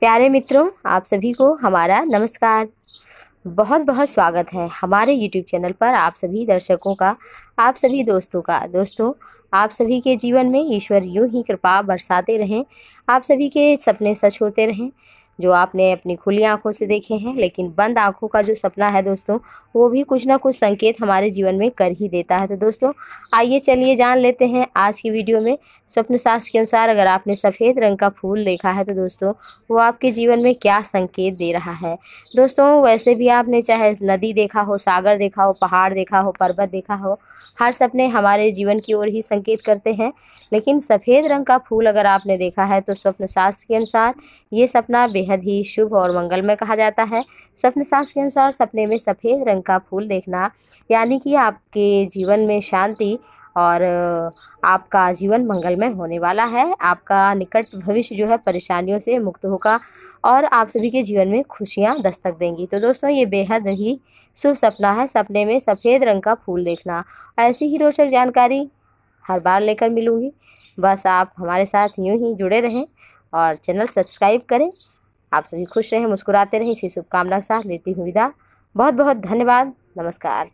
प्यारे मित्रों आप सभी को हमारा नमस्कार बहुत बहुत स्वागत है हमारे YouTube चैनल पर आप सभी दर्शकों का आप सभी दोस्तों का दोस्तों आप सभी के जीवन में ईश्वर यूँ ही कृपा बरसाते रहें आप सभी के सपने सच होते रहें जो आपने अपनी खुली आंखों से देखे हैं लेकिन बंद आंखों का जो सपना है दोस्तों वो भी कुछ ना कुछ संकेत हमारे जीवन में कर ही देता है तो दोस्तों आइए चलिए जान लेते हैं आज की वीडियो में स्वप्न शास्त्र के अनुसार अगर आपने सफ़ेद रंग का फूल देखा है तो दोस्तों वो आपके जीवन में क्या संकेत दे रहा है दोस्तों वैसे भी आपने चाहे नदी देखा हो सागर देखा हो पहाड़ देखा हो पर्वत देखा हो हर सपने हमारे जीवन की ओर ही संकेत करते हैं लेकिन सफ़ेद रंग का फूल अगर आपने देखा है तो स्वप्न शास्त्र के अनुसार ये सपना बेहद ही शुभ और मंगलमय कहा जाता है स्वप्न शास्त्र के अनुसार सपने में सफ़ेद रंग का फूल देखना यानी कि आपके जीवन में शांति और आपका जीवन मंगलमय होने वाला है आपका निकट भविष्य जो है परेशानियों से मुक्त होगा और आप सभी के जीवन में खुशियाँ दस्तक देंगी तो दोस्तों ये बेहद ही शुभ सपना है सपने में सफ़ेद रंग का फूल देखना ऐसी ही रोचक जानकारी हर बार लेकर मिलूँगी बस आप हमारे साथ यूँ ही जुड़े रहें और चैनल सब्सक्राइब करें आप सभी खुश रहें मुस्कुराते रहें इसी शुभकामना के साथ लेती हूँ विदा बहुत बहुत धन्यवाद नमस्कार